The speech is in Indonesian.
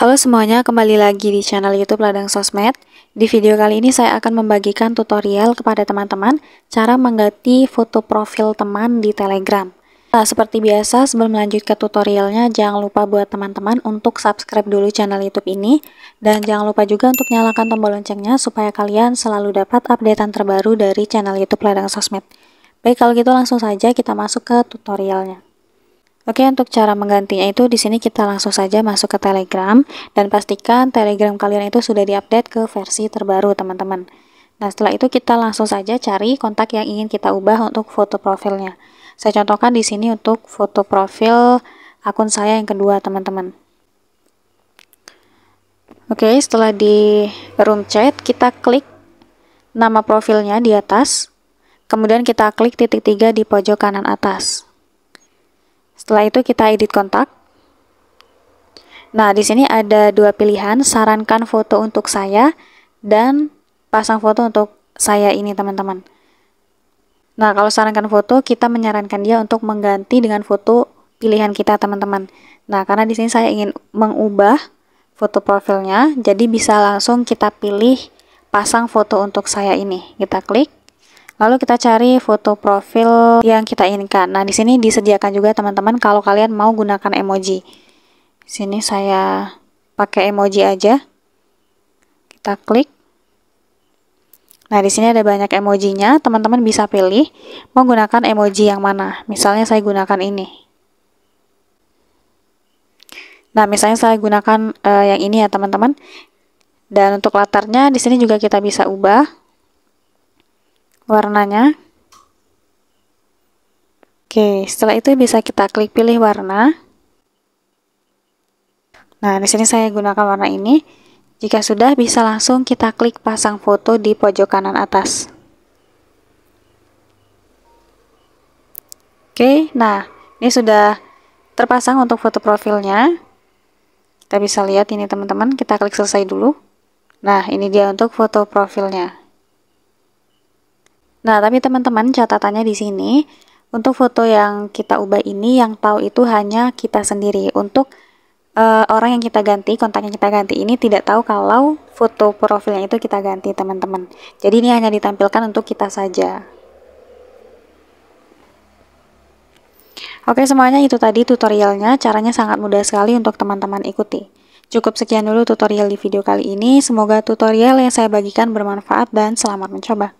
Halo semuanya, kembali lagi di channel YouTube Ladang Sosmed. Di video kali ini saya akan membagikan tutorial kepada teman-teman cara mengganti foto profil teman di Telegram. Nah, seperti biasa, sebelum lanjut ke tutorialnya, jangan lupa buat teman-teman untuk subscribe dulu channel YouTube ini dan jangan lupa juga untuk nyalakan tombol loncengnya supaya kalian selalu dapat updatean terbaru dari channel YouTube Ladang Sosmed. Baik, kalau gitu langsung saja kita masuk ke tutorialnya. Oke, untuk cara menggantinya itu di sini kita langsung saja masuk ke Telegram dan pastikan Telegram kalian itu sudah diupdate ke versi terbaru, teman-teman. Nah, setelah itu kita langsung saja cari kontak yang ingin kita ubah untuk foto profilnya. Saya contohkan di sini untuk foto profil akun saya yang kedua, teman-teman. Oke, setelah di room chat, kita klik nama profilnya di atas. Kemudian kita klik titik tiga di pojok kanan atas. Setelah itu kita edit kontak. Nah, di sini ada dua pilihan, sarankan foto untuk saya dan pasang foto untuk saya ini, teman-teman. Nah, kalau sarankan foto, kita menyarankan dia untuk mengganti dengan foto pilihan kita, teman-teman. Nah, karena di sini saya ingin mengubah foto profilnya, jadi bisa langsung kita pilih pasang foto untuk saya ini. Kita klik. Lalu kita cari foto profil yang kita inginkan. Nah, di sini disediakan juga teman-teman kalau kalian mau gunakan emoji. Di sini saya pakai emoji aja. Kita klik. Nah, di sini ada banyak emojinya. Teman-teman bisa pilih menggunakan emoji yang mana. Misalnya saya gunakan ini. Nah, misalnya saya gunakan uh, yang ini ya, teman-teman. Dan untuk latarnya di sini juga kita bisa ubah warnanya. Oke, setelah itu bisa kita klik pilih warna. Nah, di sini saya gunakan warna ini. Jika sudah, bisa langsung kita klik pasang foto di pojok kanan atas. Oke, nah ini sudah terpasang untuk foto profilnya. Kita bisa lihat ini teman-teman, kita klik selesai dulu. Nah, ini dia untuk foto profilnya. Nah, tapi teman-teman catatannya di sini untuk foto yang kita ubah ini yang tahu itu hanya kita sendiri. Untuk uh, orang yang kita ganti, kontaknya kita ganti ini tidak tahu kalau foto profilnya itu kita ganti, teman-teman. Jadi ini hanya ditampilkan untuk kita saja. Oke, semuanya itu tadi tutorialnya. Caranya sangat mudah sekali untuk teman-teman ikuti. Cukup sekian dulu tutorial di video kali ini. Semoga tutorial yang saya bagikan bermanfaat dan selamat mencoba.